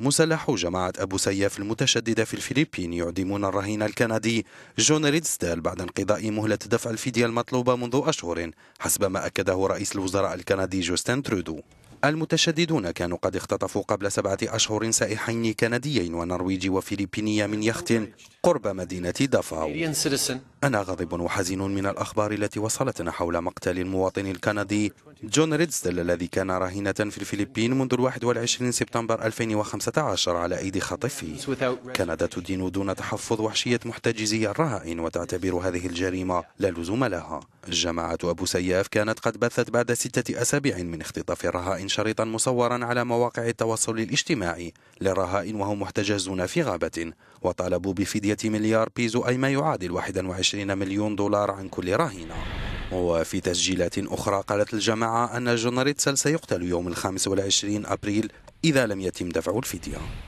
مسلح جماعة أبو سياف المتشددة في الفلبين يعدمون الرهين الكندي جون ريدستال بعد انقضاء مهلة دفع الفدية المطلوبة منذ أشهر حسب ما أكده رئيس الوزراء الكندي جوستن ترودو المتشددون كانوا قد اختطفوا قبل سبعة أشهر سائحين كنديين ونرويجي وفلبيني من يخت قرب مدينة دافاو أنا غاضب وحزين من الأخبار التي وصلتنا حول مقتل المواطن الكندي جون ريدستل الذي كان رهينة في الفلبين منذ 21 سبتمبر 2015 على أيدي خطفه كندا تدين دون تحفظ وحشية محتجزي الرهائن وتعتبر هذه الجريمة لا لزوم لها جماعة أبو سياف كانت قد بثت بعد ستة أسابيع من اختطاف الرهائن شريطا مصورا على مواقع التواصل الاجتماعي للرهائن وهم محتجزون في غابة وطالبوا بفدية مليار بيزو أي ما يعادل 21 مليون دولار عن كل رهينة وفي تسجيلات أخرى قالت الجماعة أن جنريتسل سيقتل يوم الخامس والعشرين أبريل إذا لم يتم دفع الفدية